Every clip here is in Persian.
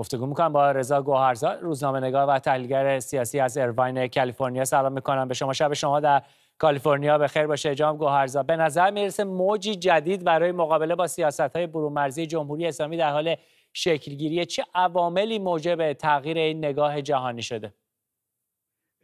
گفتگو میکنم با رضا گوهرزاد روزنامه نگار و تحلیلگر سیاسی از ارواین کالیفرنیا سلام میکنم به شما شب شما در کالیفرنیا به خیر باشه جام گوهرزا به نظر میرسه موجی جدید برای مقابله با سیاست های برومرزی جمهوری اسلامی در حال شکلگیری چه عواملی موجب تغییر این نگاه جهانی شده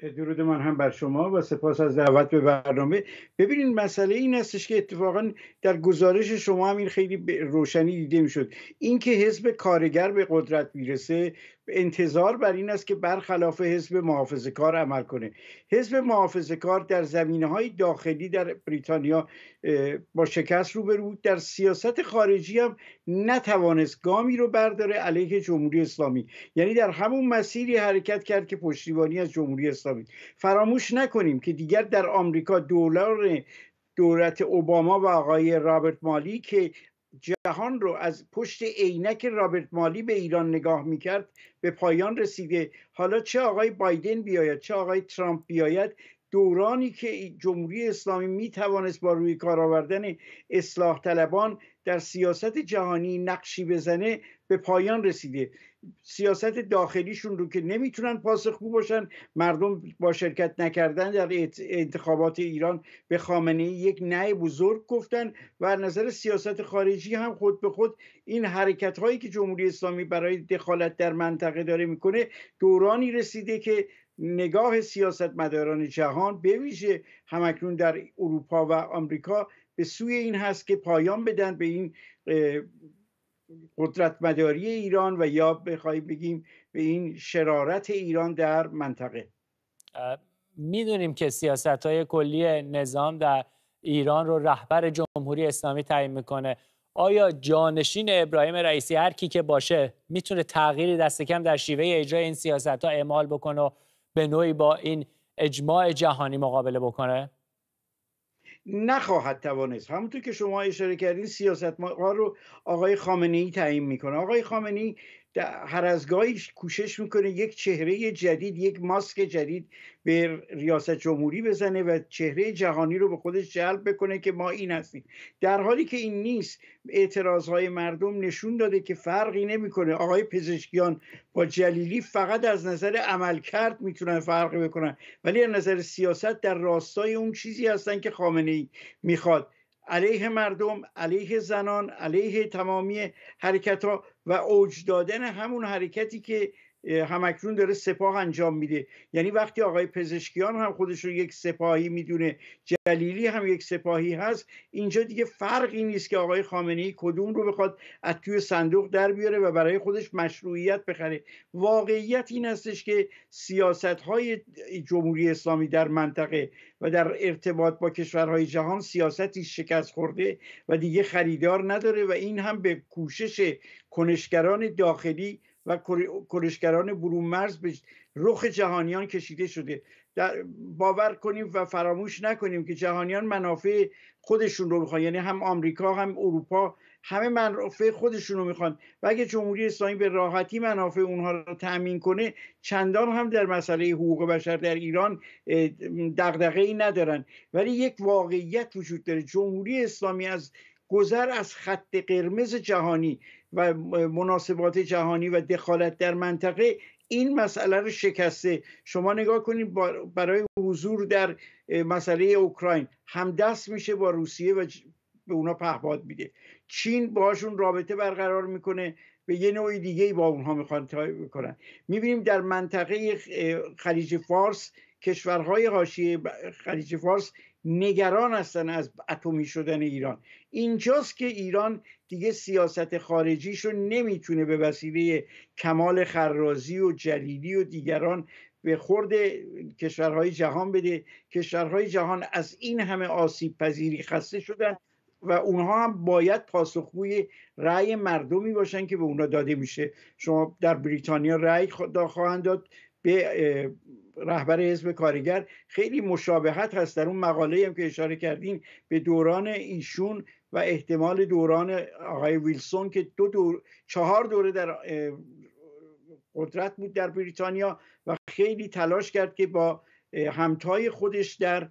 درود من هم بر شما و سپاس از دعوت به برنامه ببینید مسئله این هستش که اتفاقا در گزارش شما هم این خیلی روشنی دیده میشد اینکه حزب کارگر به قدرت میرسه انتظار بر این است که برخلاف حزب محافظه کار عمل کنه حزب محافظه کار در زمینه های داخلی در بریتانیا با شکست روبرو بود در سیاست خارجی هم نتوانست گامی رو برداره علیه جمهوری اسلامی یعنی در همون مسیری حرکت کرد که پشتیبانی از جمهوری فراموش نکنیم که دیگر در آمریکا دلار دولت اوباما و آقای رابرت مالی که جهان رو از پشت عینک رابرت مالی به ایران نگاه میکرد به پایان رسیده حالا چه آقای بایدن بیاید چه آقای ترامپ بیاید دورانی که جمهوری اسلامی می توانست با روی کار آوردن اصلاح طلبان در سیاست جهانی نقشی بزنه به پایان رسیده سیاست داخلیشون رو که نمیتونن پاسخگو باشن مردم با شرکت نکردن در انتخابات ایران به خامنه یک نه بزرگ گفتن و نظر سیاست خارجی هم خود به خود این حرکت هایی که جمهوری اسلامی برای دخالت در منطقه داره میکنه دورانی رسیده که نگاه سیاستمداران جهان به همکنون در اروپا و آمریکا به سوی این هست که پایان بدن به این قدرت مداری ایران و یا بخوایم بگیم به این شرارت ایران در منطقه میدونیم که سیاست های کلی نظام در ایران رو رهبر جمهوری اسلامی تعیین میکنه آیا جانشین ابراهیم رئیسی هر کی که باشه میتونه تغییری دست کم در شیوه اجرای این سیاست ها اعمال بکنه و به نوعی با این اجماع جهانی مقابله بکنه نخواهد توانست همونطور که شما اشاره کردین سیاست ما رو آقای خامنه ای تعیین میکنه آقای خامنه هر از کوشش میکنه یک چهره جدید یک ماسک جدید به ریاست جمهوری بزنه و چهره جهانی رو به خودش جلب بکنه که ما این هستیم در حالی که این نیست اعتراض های مردم نشون داده که فرقی نمیکنه آقای پزشکیان با جلیلی فقط از نظر عملکرد میتونن فرقی بکنن ولی از نظر سیاست در راستای اون چیزی هستن که خامنه ای میخواد علیه مردم علیه زنان علیه تمامی حرکت ها و اوج دادن همون حرکتی که همکنون داره سپاه انجام میده یعنی وقتی آقای پزشکیان هم خودش رو یک سپاهی میدونه جلیلی هم یک سپاهی هست اینجا دیگه فرقی نیست که آقای خامنه ای کدوم رو بخواد از توی صندوق در بیاره و برای خودش مشروعیت بخره واقعیت این هستش که سیاست های جمهوری اسلامی در منطقه و در ارتباط با کشورهای جهان سیاستی شکست خورده و دیگه خریدار نداره و این هم به کوشش کنشگران داخلی و کرشگران مرز به رخ جهانیان کشیده شده در باور کنیم و فراموش نکنیم که جهانیان منافع خودشون رو میخوان یعنی هم آمریکا هم اروپا همه منافع خودشون رو میخوان و اگه جمهوری اسلامی به راحتی منافع اونها رو تأمین کنه چندان هم در مسئله حقوق بشر در ایران دقدقه ای ندارن ولی یک واقعیت وجود داره جمهوری اسلامی از گذر از خط قرمز جهانی و مناسبات جهانی و دخالت در منطقه این مسئله رو شکسته شما نگاه کنید برای حضور در مسئله اوکراین همدست میشه با روسیه و به اونا پهباد میده چین باشون رابطه برقرار میکنه به یه نوع دیگه با اونها میخوان کنن میبینیم در منطقه خلیج فارس کشورهای حاشیه خلیج فارس نگران هستن از اتمی شدن ایران اینجاست که ایران دیگه سیاست خارجیش رو نمیتونه به وسیله کمال خرازی و جلیلی و دیگران به خورد کشورهای جهان بده کشورهای جهان از این همه آسیب پذیری خسته شدن و اونها هم باید پاسخگوی رأی مردمی باشن که به اونها داده میشه شما در بریتانیا رأی خواهند داد به رهبر حزب کارگر خیلی مشابهت هست در اون مقاله هم که اشاره کردیم به دوران ایشون و احتمال دوران آقای ویلسون که دو دور چهار دوره در قدرت بود در بریتانیا و خیلی تلاش کرد که با همتای خودش در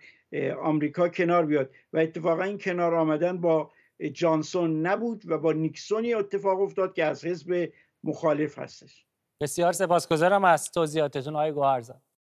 آمریکا کنار بیاد و اتفاقا این کنار آمدن با جانسون نبود و با نیکسونی اتفاق افتاد که از حزب مخالف هستش بسیار سپاسگزارم از توضیحاتتون آقای گوهرزاد